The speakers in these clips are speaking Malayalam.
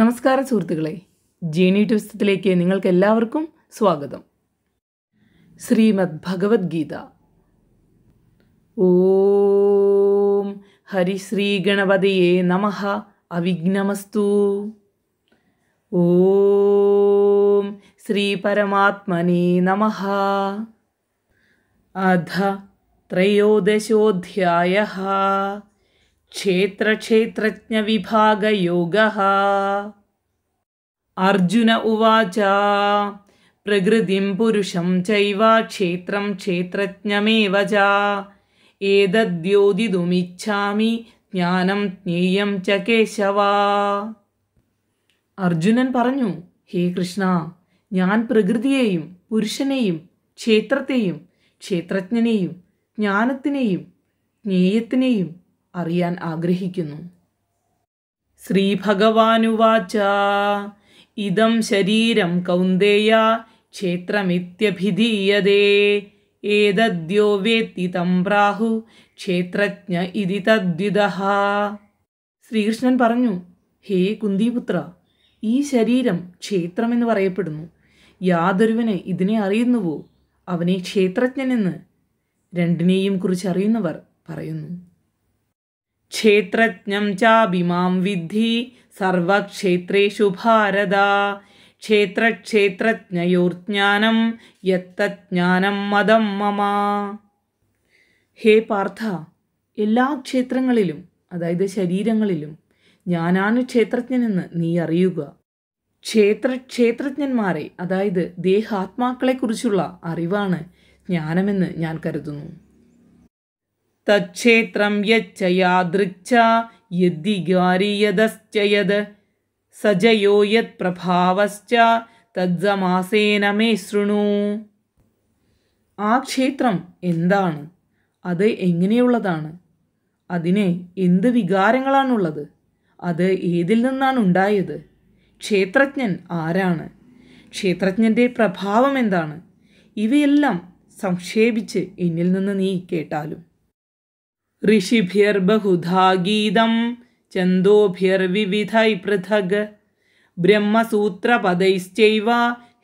നമസ്കാരം സുഹൃത്തുക്കളെ ജീനി ട്വിസ്റ്റത്തിലേക്ക് നിങ്ങൾക്ക് എല്ലാവർക്കും സ്വാഗതം ശ്രീമദ് ഭഗവത്ഗീത ഓം ഹരിശ്രീ ഗണപതിയെ നമ അവിഘ്നമസ്തു ഓം ശ്രീ പരമാത്മനെ നമ അധ ത്രയോദശോധ്യായ ക്ഷേത്രക്ഷേത്രജ്ഞവിഭാഗയോഗ അർജുന ഉവാച പ്രകൃതിം പുരുഷം ചൈവ ക്ഷേത്രം ക്ഷേത്രജ്ഞമേവ च ജ്ഞാനം ജ്ഞേയം ച കേശവ അർജുനൻ പറഞ്ഞു ഹേ കൃഷ്ണ ഞാൻ പ്രകൃതിയെയും പുരുഷനെയും ക്ഷേത്രത്തെയും ക്ഷേത്രജ്ഞനെയും ജ്ഞാനത്തിനെയും ജ്ഞേയത്തിനെയും അറിയാൻ ആഗ്രഹിക്കുന്നു ശ്രീ ഭഗവാനുവാച ഇതം ശരീരം കൗന്ദേയ ക്ഷേത്രമിത്യഭിധീയതേ ഏതദ്യോ വേത്തി തം പ്രാഹു ക്ഷേത്രജ്ഞ ഇതി തദ്വിത ശ്രീകൃഷ്ണൻ പറഞ്ഞു ഹേ കുന്തിപുത്ര ഈ ശരീരം ക്ഷേത്രമെന്ന് പറയപ്പെടുന്നു യാതൊരുവന് ഇതിനെ അറിയുന്നുവോ അവനെ ക്ഷേത്രജ്ഞനെന്ന് രണ്ടിനെയും കുറിച്ചറിയുന്നവർ പറയുന്നു क्षेत्रज्ञं चाभिमां विद्धि सर्वक्षेत्रेषु ഭാരത ക്ഷേത്രക്ഷേത്രജ്ഞയോർജ്ഞാനം യത്തജ്ഞാനം മതം മമ ഹേ പാർത്ഥ എല്ലാ ക്ഷേത്രങ്ങളിലും അതായത് ശരീരങ്ങളിലും ഞാനാണ് ക്ഷേത്രജ്ഞനെന്ന് നീ അറിയുക ക്ഷേത്രക്ഷേത്രജ്ഞന്മാരെ അതായത് ദേഹാത്മാക്കളെക്കുറിച്ചുള്ള അറിവാണ് ജ്ഞാനമെന്ന് ഞാൻ കരുതുന്നു തേത്രം യച്ച സജയോ യത് പ്രഭാവശ്ച തദ്സമാസേന മേ ശൃണു ആ ക്ഷേത്രം എന്താണ് അത് എങ്ങനെയുള്ളതാണ് അതിന് എന്ത് വികാരങ്ങളാണുള്ളത് അത് ഏതിൽ നിന്നാണ് ഉണ്ടായത് ക്ഷേത്രജ്ഞൻ ആരാണ് ക്ഷേത്രജ്ഞൻ്റെ പ്രഭാവം എന്താണ് ഇവയെല്ലാം സംക്ഷേപിച്ച് എന്നിൽ നിന്ന് നീ കേട്ടാലും ഋഷിഭിർബഹുധാ ഗീതം छन्दोभिर्विविधै पृथग् ബ്രഹ്മസൂത്രപദൈശ്ചൈവ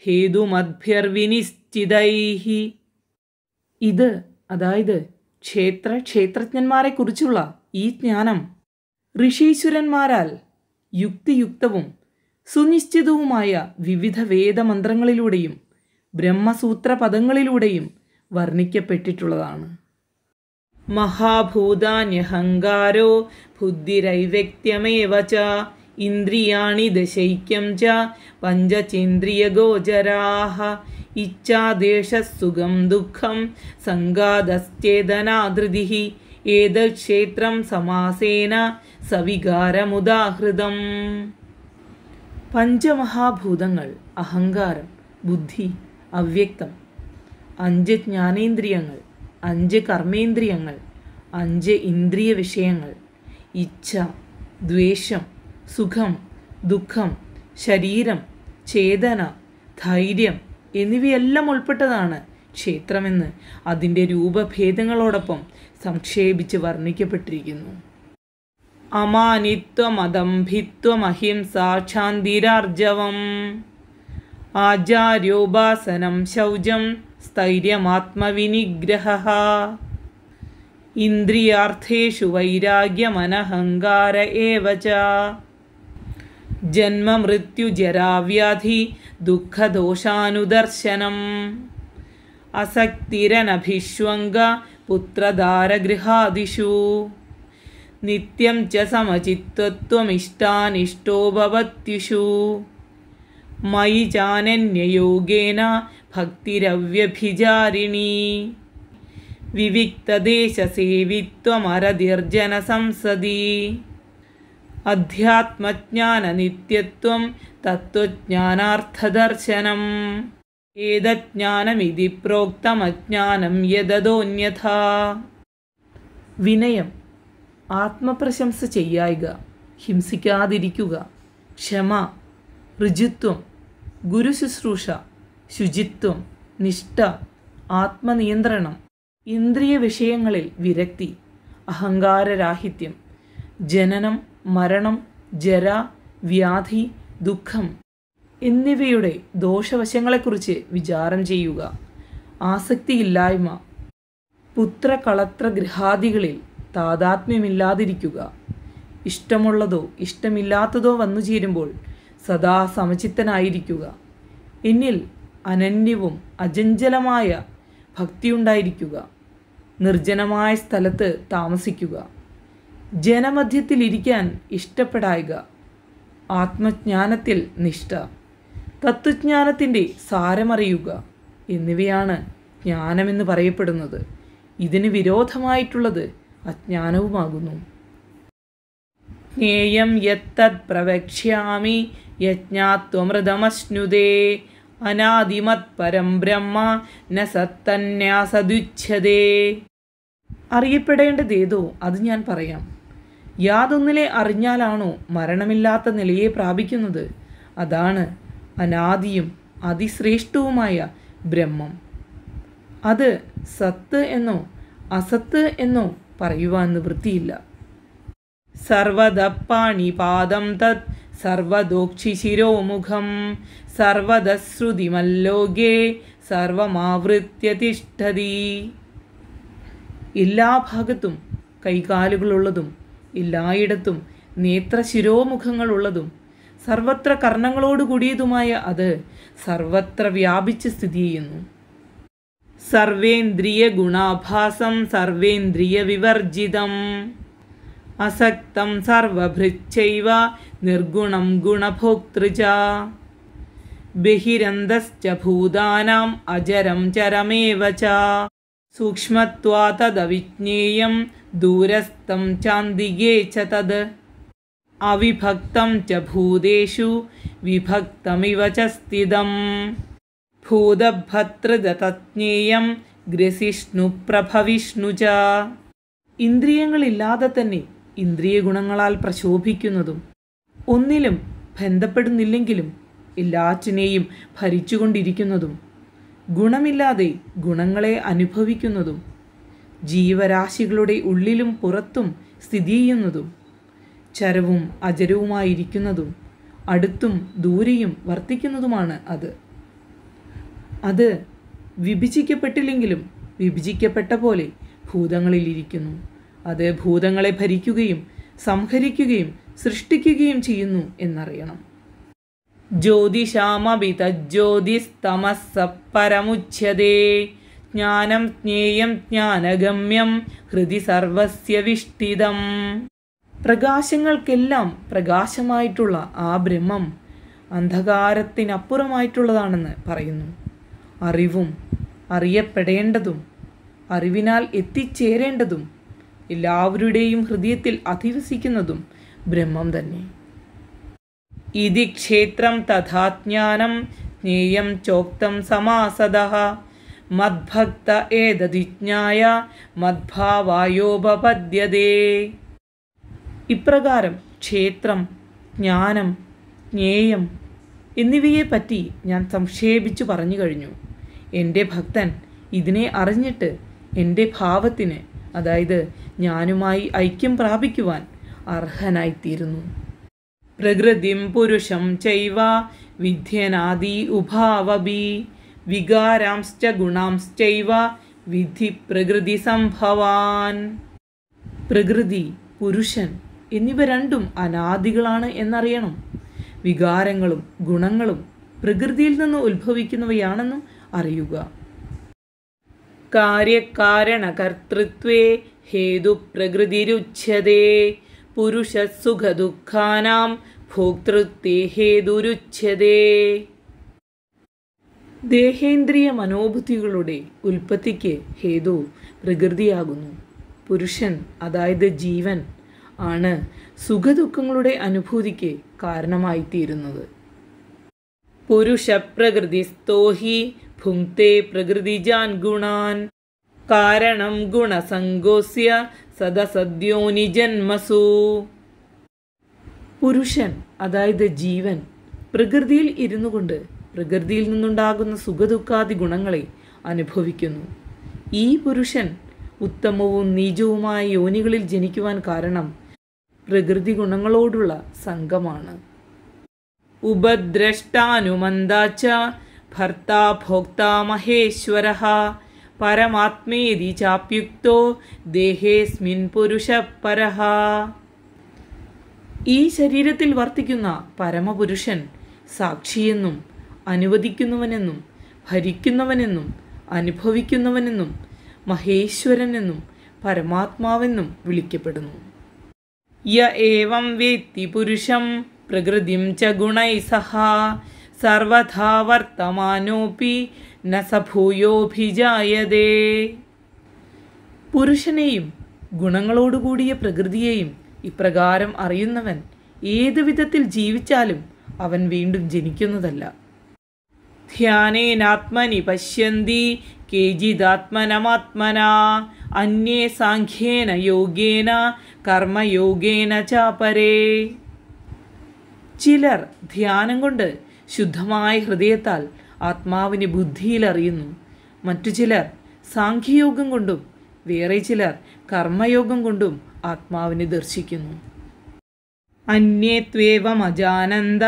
ഹേതുമദ്ഭ്യർവിനിശ്ചിതൈഹ ഇത് അതായത് ക്ഷേത്ര ക്ഷേത്രജ്ഞന്മാരെ കുറിച്ചുള്ള ഈ ജ്ഞാനം ഋഷീശ്വരന്മാരാൽ യുക്തിയുക്തവും സുനിശ്ചിതവുമായ വിവിധ വേദമന്ത്രങ്ങളിലൂടെയും ബ്രഹ്മസൂത്രപദങ്ങളിലൂടെയും വർണ്ണിക്കപ്പെട്ടിട്ടുള്ളതാണ് മഹാഭൂതാന്യഹങ്കാരോ ബുദ്ധിരൈവ്യക്തമേവ ച ഇന്ദ്രിയാണി ദശൈക്യം ച പഞ്ചചേന്ദ്രിയഗോചരാഹ ഇച്ഛാദേശസുഖം ദുഃഖം സംഘാതശ്ചേതനാധൃതിഃ ഏതക്ഷേത്രം സമാസേന സവികാരമുദാഹൃതം പഞ്ചമഹാഭൂതങ്ങൾ അഹങ്കാരം ബുദ്ധി അവ്യക്തം അഞ്ച് ജ്ഞാനേന്ദ്രിയങ്ങൾ അഞ്ച് കർമ്മേന്ദ്രിയങ്ങൾ അഞ്ച് ഇന്ദ്രിയ വിഷയങ്ങൾ ഇച്ഛ ദ്വേഷം സുഖം ദുഃഖം ശരീരം ചേതന ധൈര്യം എന്നിവയെല്ലാം ഉൾപ്പെട്ടതാണ് ക്ഷേത്രമെന്ന് അതിൻ്റെ രൂപഭേദങ്ങളോടൊപ്പം സംക്ഷേപിച്ച് വർണ്ണിക്കപ്പെട്ടിരിക്കുന്നു അമാനിത്വമദംഭിത്വമഹിംസ ക്ഷാന്തിരാർജവം ആചാര്യോപാസനം ശൗചം स्थैर्यमात्मविनिग्रहः इन्द्रियार्थेषु वैराग्यमनहङ्गार एव च जन्ममृत्युजराव्याधिदुःखदोषानुदर्शनम् असक्तिरनभिष्वङ्गपुत्रधारगृहादिषु नित्यं च समचित्तत्वमिष्टानिष्टो भवत्युषु मयि चानन्ययोगेन भक्तिरव्यभिचारिणी विविक्तदेशसेवित्वमरधिर्जनसंसदि अध्यात्मज्ञाननित्यत्वं तत्त्वज्ञानार्थदर्शनम् एतज्ञानमिति प्रोक्तमज्ञानं यददोन्यथा विनयम् आत्मप्रशंस चय हिंसका क्षमा ऋजुत्वं गुरुशुश्रूषा ശുചിത്വം നിഷ്ഠ ആത്മനിയന്ത്രണം ഇന്ദ്രിയ വിഷയങ്ങളിൽ വിരക്തി അഹങ്കാരരാഹിത്യം ജനനം മരണം ജര വ്യാധി ദുഃഖം എന്നിവയുടെ ദോഷവശങ്ങളെക്കുറിച്ച് വിചാരം ചെയ്യുക ആസക്തിയില്ലായ്മ പുത്രകളത്ര താതാത്മ്യമില്ലാതിരിക്കുക ഇഷ്ടമുള്ളതോ ഇഷ്ടമില്ലാത്തതോ വന്നു ചേരുമ്പോൾ സദാ സമചിത്തനായിരിക്കുക എന്നിൽ അനന്യവും അജഞ്ചലമായ ഭക്തിയുണ്ടായിരിക്കുക നിർജ്ജനമായ സ്ഥലത്ത് താമസിക്കുക ജനമധ്യത്തിലിരിക്കാൻ ഇഷ്ടപ്പെടായുക ആത്മജ്ഞാനത്തിൽ നിഷ്ഠ തത്വജ്ഞാനത്തിൻ്റെ സാരമറിയുക എന്നിവയാണ് ജ്ഞാനമെന്ന് പറയപ്പെടുന്നത് ഇതിന് വിരോധമായിട്ടുള്ളത് അജ്ഞാനവുമാകുന്നു ജ്ഞേയം യത്തത് പ്രവക്ഷ്യാമി യജ്ഞാത്വമൃതമശ്നുതേ അനാദിമത് പരം ബ്രഹ്മ ന സത്തന്യാസദുച്ഛതേ അറിയപ്പെടേണ്ടത് ഏതോ അത് ഞാൻ പറയാം യാതൊന്നിലെ അറിഞ്ഞാലാണോ മരണമില്ലാത്ത നിലയെ പ്രാപിക്കുന്നത് അതാണ് അനാദിയും അതിശ്രേഷ്ഠവുമായ ബ്രഹ്മം അത് സത്ത് എന്നോ അസത്ത് എന്നോ പറയുവാൻ നിവൃത്തിയില്ല പാദം തത് സർവദോക്ഷിശിരോമുഖം സർവദശ്രുതിമല്ലോകേ സർവമാവൃത്യ തിഷ്ഠതി എല്ലാ ഭാഗത്തും കൈകാലുകളുള്ളതും എല്ലായിടത്തും നേത്രശിരോമുഖങ്ങളുള്ളതും സർവത്ര കർണങ്ങളോട് കൂടിയതുമായ അത് സർവത്ര വ്യാപിച്ച് സ്ഥിതി ചെയ്യുന്നു സർവേന്ദ്രിയ ഗുണാഭാസം സർവേന്ദ്രിയ വിവർജിതം അസക്തം സർവഭൃച്ചൈവ നിർഗുണം ഗുണഭോക്തൃ ച ബഹിരന്തശ്ച ഭൂതാനാം അജരം ചരമേവ ച സൂക്ഷ്മത്വാ തദവിജ്ഞേയം ദൂരസ്ഥം ചാന്തികേ ച തത് അവിഭക്തം ച ഭൂതേഷു വിഭക്തമിവ ച സ്ഥിതം ഭൂതഭർത്തൃതജ്ഞേയം ഗ്രസിഷ്ണു പ്രഭവിഷ്ണു ച ഇന്ദ്രിയങ്ങളില്ലാതെ തന്നെ ഇന്ദ്രിയ ഗുണങ്ങളാൽ പ്രശോഭിക്കുന്നതും ഒന്നിലും ബന്ധപ്പെടുന്നില്ലെങ്കിലും എല്ലാറ്റിനെയും ഭരിച്ചുകൊണ്ടിരിക്കുന്നതും ഗുണമില്ലാതെ ഗുണങ്ങളെ അനുഭവിക്കുന്നതും ജീവരാശികളുടെ ഉള്ളിലും പുറത്തും സ്ഥിതി ചെയ്യുന്നതും ചരവും അജരവുമായിരിക്കുന്നതും അടുത്തും ദൂരെയും വർത്തിക്കുന്നതുമാണ് അത് അത് വിഭജിക്കപ്പെട്ടില്ലെങ്കിലും വിഭജിക്കപ്പെട്ട പോലെ ഭൂതങ്ങളിലിരിക്കുന്നു അത് ഭൂതങ്ങളെ ഭരിക്കുകയും സംഹരിക്കുകയും സൃഷ്ടിക്കുകയും ചെയ്യുന്നു എന്നറിയണം ജ്യോതിഷാമവിതജ്യോതിസ്തമസപ്പരമുച്യതേ ജ്ഞാനം ജ്ഞേയം ജ്ഞാനഗമ്യം ഹൃദി സർവസ്യ വിഷ്ടിതം പ്രകാശങ്ങൾക്കെല്ലാം പ്രകാശമായിട്ടുള്ള ആ ബ്രഹ്മം അന്ധകാരത്തിനപ്പുറമായിട്ടുള്ളതാണെന്ന് പറയുന്നു അറിവും അറിയപ്പെടേണ്ടതും അറിവിനാൽ എത്തിച്ചേരേണ്ടതും എല്ലാവരുടെയും ഹൃദയത്തിൽ അധിവസിക്കുന്നതും ബ്രഹ്മം തന്നെ ഇതി ക്ഷേത്രം തഥാജ്ഞാനം ജ്ഞേയം ചോക്തം സമാസദ മദ്ഭക്ത ഏതതിജ്ഞായ മദ്ഭാവായോപപദ്യതേ ഇപ്രകാരം ക്ഷേത്രം ജ്ഞാനം ജ്ഞേയം എന്നിവയെപ്പറ്റി ഞാൻ സംക്ഷേപിച്ചു പറഞ്ഞു കഴിഞ്ഞു എൻ്റെ ഭക്തൻ ഇതിനെ അറിഞ്ഞിട്ട് എൻ്റെ ഭാവത്തിന് അതായത് ഞാനുമായി ഐക്യം പ്രാപിക്കുവാൻ അർഹനായിത്തീരുന്നു പ്രകൃതിം പുരുഷം ചൈവ വിധ്യനാദി ഉഭാവബി വികാരാംശ്ച ഗുണാംശ്ചൈവ വിധി പ്രകൃതി സംഭവാൻ പ്രകൃതി പുരുഷൻ എന്നിവ രണ്ടും അനാദികളാണ് എന്നറിയണം വികാരങ്ങളും ഗുണങ്ങളും പ്രകൃതിയിൽ നിന്ന് ഉത്ഭവിക്കുന്നവയാണെന്നും അറിയുക കാര്യകാരണകർത്തൃത്വേ ഹേതുപ്രകൃതിരുച്ഛതേ പുരുഷസുഖദുഃഖാനാം ഭോക്തൃത്വേ ഹേതുരുച്ഛതേ ദേഹേന്ദ്രിയ മനോബുദ്ധികളുടെ ഉൽപ്പത്തിക്ക് ഹേതു പ്രകൃതിയാകുന്നു പുരുഷൻ അതായത് ജീവൻ ആണ് സുഖദുഃഖങ്ങളുടെ അനുഭൂതിക്ക് കാരണമായിത്തീരുന്നത് പുരുഷപ്രകൃതിസ്തോഹി ഭുങ്ക്തെ പ്രകൃതിജാൻ ഗുണാൻ കാരണം ഗുണസങ്കോസ്യ സദസദ്യോനി ജന്മസു പുരുഷൻ അതായത് ജീവൻ പ്രകൃതിയിൽ ഇരുന്നു കൊണ്ട് പ്രകൃതിയിൽ നിന്നുണ്ടാകുന്ന സുഖദുഃഖാദി ഗുണങ്ങളെ അനുഭവിക്കുന്നു ഈ പുരുഷൻ ഉത്തമവും നീചവുമായ യോനികളിൽ ജനിക്കുവാൻ കാരണം പ്രകൃതി ഗുണങ്ങളോടുള്ള സംഘമാണ് ഉപദ്രഷ്ടാനുമന്താച്ച ഭർത്താ ഭോക്താ മഹേശ്വര പരമാത്മേതി ചാപ്യുക്തോ ദേഹേസ്മിൻ പുരുഷപര ഈ ശരീരത്തിൽ വർത്തിക്കുന്ന പരമപുരുഷൻ സാക്ഷിയെന്നും അനുവദിക്കുന്നവനെന്നും ഭരിക്കുന്നവനെന്നും അനുഭവിക്കുന്നവനെന്നും മഹേശ്വരനെന്നും പരമാത്മാവെന്നും വിളിക്കപ്പെടുന്നു യ ഏവം വേത്തി പുരുഷം പ്രകൃതി ച ഗുണൈ സഹ സർവഥാ വർത്തമാനോപി ന സഭൂയോഭിജായതേ പുരുഷനെയും ഗുണങ്ങളോടുകൂടിയ പ്രകൃതിയെയും ഇപ്രകാരം അറിയുന്നവൻ ഏത് വിധത്തിൽ ജീവിച്ചാലും അവൻ വീണ്ടും ജനിക്കുന്നതല്ല ധ്യാനേനാത്മനി പശ്യന്തി കേജിദാത്മനമാത്മന അന്യേ സാഖ്യേന യോഗേന കർമ്മയോഗേന ചാപരേ ചിലർ ധ്യാനം കൊണ്ട് ശുദ്ധമായ ഹൃദയത്താൽ ആത്മാവിനെ ബുദ്ധിയിൽ അറിയുന്നു മറ്റു ചിലർ സാഖ്യയോഗം കൊണ്ടും വേറെ ചിലർ കർമ്മയോഗം കൊണ്ടും ആത്മാവിനെ ദർശിക്കുന്നു അന്യേത്വേവമജാനന്ദ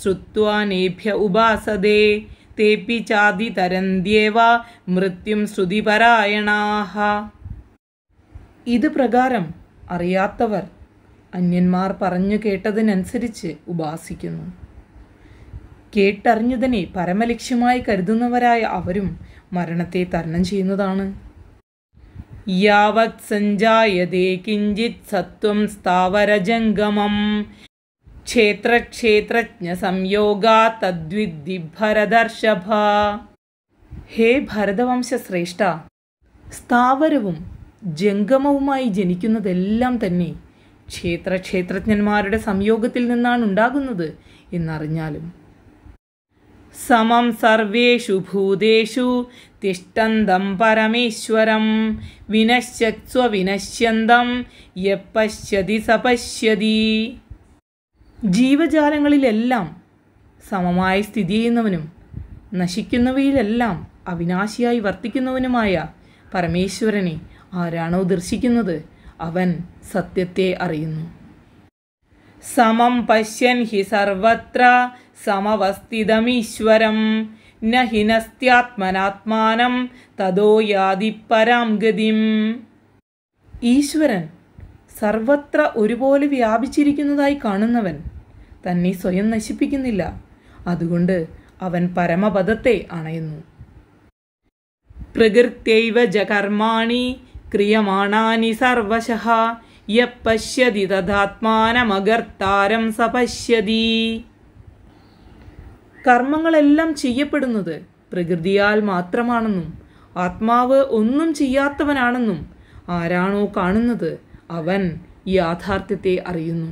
ശ്രുത്വാനേഭ്യ ഉപാസദേ തേപ്പി ചാതി തരന്ത്യേവ മൃത്യും ശ്രുതിപരായണാഹ ഇത് പ്രകാരം അറിയാത്തവർ അന്യന്മാർ പറഞ്ഞു കേട്ടതിനനുസരിച്ച് ഉപാസിക്കുന്നു കേട്ടറിഞ്ഞതിനെ പരമലക്ഷ്യമായി കരുതുന്നവരായ അവരും മരണത്തെ തരണം ചെയ്യുന്നതാണ് യാവത് സഞ്ജായതേ കിഞ്ചിത് സത്വം സ്ഥാവരജംഗമം ക്ഷേത്രക്ഷേത്രജ്ഞ സംയോഗ തദ്വിദ്ധി ഭരദർഷഭ ഹേ ഭരതവംശ ശ്രേഷ്ഠ സ്ഥാവരവും ജംഗമവുമായി ജനിക്കുന്നതെല്ലാം തന്നെ ക്ഷേത്രക്ഷേത്രജ്ഞന്മാരുടെ സംയോഗത്തിൽ നിന്നാണ് ഉണ്ടാകുന്നത് എന്നറിഞ്ഞാലും സമം സർവേഷു ഭൂതേഷു തിഷ്ടന്തം പരമേശ്വരം വിനശ്യത്സ്വ വിനശ്യന്തം യപ്പശ്യതി സപശ്യതി ജീവജാലങ്ങളിലെല്ലാം സമമായി സ്ഥിതി ചെയ്യുന്നവനും നശിക്കുന്നവയിലെല്ലാം അവിനാശിയായി വർത്തിക്കുന്നവനുമായ പരമേശ്വരനെ ആരാണോ ദർശിക്കുന്നത് അവൻ സത്യത്തെ അറിയുന്നു സമം പശ്യൻ ഹി സർവത്ര സമവസ്ഥിതമീശ്വരം നഹിനസ്ത്യാത്മനാത്മാനം തതോ പരാം ഗതിം ഈശ്വരൻ സർവത്ര ഒരുപോലെ വ്യാപിച്ചിരിക്കുന്നതായി കാണുന്നവൻ തന്നെ സ്വയം നശിപ്പിക്കുന്നില്ല അതുകൊണ്ട് അവൻ പരമപദത്തെ അണയുന്നു പ്രകൃത്യൈവ ജകർമാണി ക്രിയമാണാനി യ പശ്യതി തഥാത്മാനമകർത്താരം സപശ്യതി കർമ്മങ്ങളെല്ലാം ചെയ്യപ്പെടുന്നത് പ്രകൃതിയാൽ മാത്രമാണെന്നും ആത്മാവ് ഒന്നും ചെയ്യാത്തവനാണെന്നും ആരാണോ കാണുന്നത് അവൻ യാഥാർത്ഥ്യത്തെ അറിയുന്നു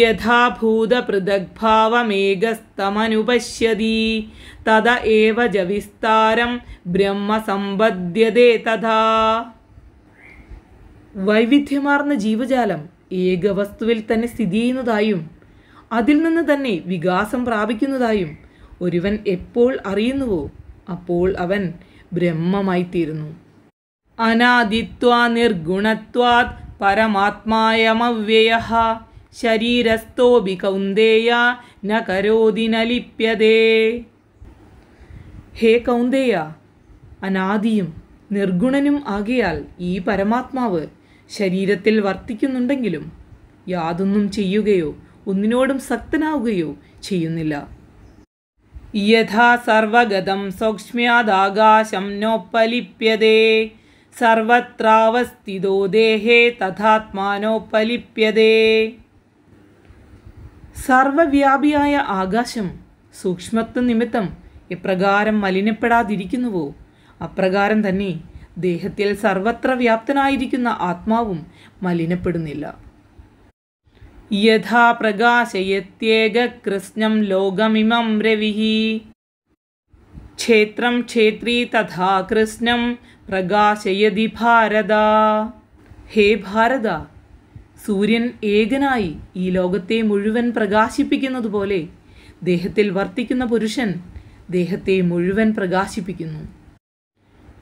യഥാഭൂതപൃഥഗ്ഭാവമേകസ്തമനുപശ്യതി തത ഏവ ജവിസ്താരം വിസ്താരം ബ്രഹ്മസമ്പദ്യതേ തഥാ വൈവിധ്യമാർന്ന ജീവജാലം ഏകവസ്തുവിൽ തന്നെ സ്ഥിതി ചെയ്യുന്നതായും അതിൽ നിന്ന് തന്നെ വികാസം പ്രാപിക്കുന്നതായും ഒരുവൻ എപ്പോൾ അറിയുന്നുവോ അപ്പോൾ അവൻ ബ്രഹ്മമായിത്തീരുന്നു അനാദിത്വാ നിർഗുണത്വാത് പരമാത്മായമവ്യയ ശരീരസ്ഥോപി കൗന്ദേയ ന കരോതി ഹേ കൗന്ദേയ അനാദിയും നിർഗുണനും ആകിയാൽ ഈ പരമാത്മാവ് ശരീരത്തിൽ വർത്തിക്കുന്നുണ്ടെങ്കിലും യാതൊന്നും ചെയ്യുകയോ ഒന്നിനോടും സക്തനാവുകയോ ചെയ്യുന്നില്ല യഥാ സർവഗതം സൗക്ഷ്മ്യാദാകാശം നോപ്പലിപ്യതേ സർവത്രാവസ്ഥിതോ ദേഹേ തഥാത്മാനോപ്പലിപ്യതേ സർവവ്യാപിയായ ആകാശം സൂക്ഷ്മത്വ നിമിത്തം എപ്രകാരം മലിനപ്പെടാതിരിക്കുന്നുവോ അപ്രകാരം തന്നെ ദേഹത്തിൽ സർവത്ര വ്യാപ്തനായിരിക്കുന്ന ആത്മാവും മലിനപ്പെടുന്നില്ല യഥാ പ്രകാശയത്യേകൃത്സ്നം ലോകമിമം രവിः ക്ഷേത്രം ക്ഷേത്രീ തഥാ കൃഷ്ണം പ്രകാശയതി ഭാരത ഹേ ഭാരത സൂര്യൻ ഏകനായി ഈ ലോകത്തെ മുഴുവൻ പ്രകാശിപ്പിക്കുന്നതുപോലെ ദേഹത്തിൽ വർത്തിക്കുന്ന പുരുഷൻ ദേഹത്തെ മുഴുവൻ പ്രകാശിപ്പിക്കുന്നു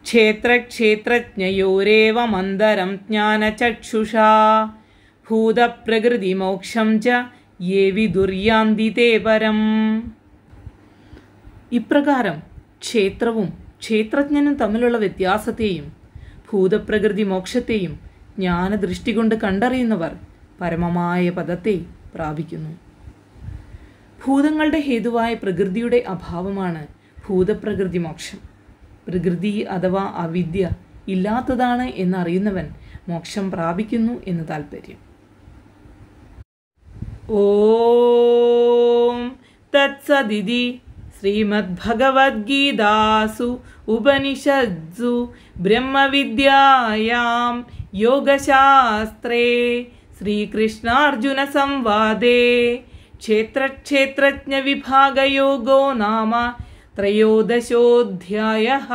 ക്ഷേത്രക്ഷേത്രജ്ഞയോരേവമന്തരം ജ്ഞാനചക്ഷുഷാ ഭൂതപ്രകൃതി ച ചേവി ദുര്യാന്തിതേ പരം ഇപ്രകാരം ക്ഷേത്രവും ക്ഷേത്രജ്ഞനും തമ്മിലുള്ള വ്യത്യാസത്തെയും ഭൂതപ്രകൃതി മോക്ഷത്തെയും ജ്ഞാനദൃഷ്ടി കൊണ്ട് കണ്ടറിയുന്നവർ പരമമായ പദത്തെ പ്രാപിക്കുന്നു ഭൂതങ്ങളുടെ ഹേതുവായ പ്രകൃതിയുടെ അഭാവമാണ് ഭൂതപ്രകൃതി മോക്ഷം പ്രകൃതി അഥവാ അവിദ്യ ഇല്ലാത്തതാണ് എന്നറിയുന്നവൻ മോക്ഷം പ്രാപിക്കുന്നു എന്ന് താൽപ്പര്യം ॐ तत्सदिति श्रीमद्भगवद्गीतासु उपनिषद्जु ब्रह्मविद्यायां योगशास्त्रे श्रीकृष्णार्जुनसंवादे क्षेत्रक्षेत्रज्ञविभागयोगो नाम त्रयोदशोऽध्यायः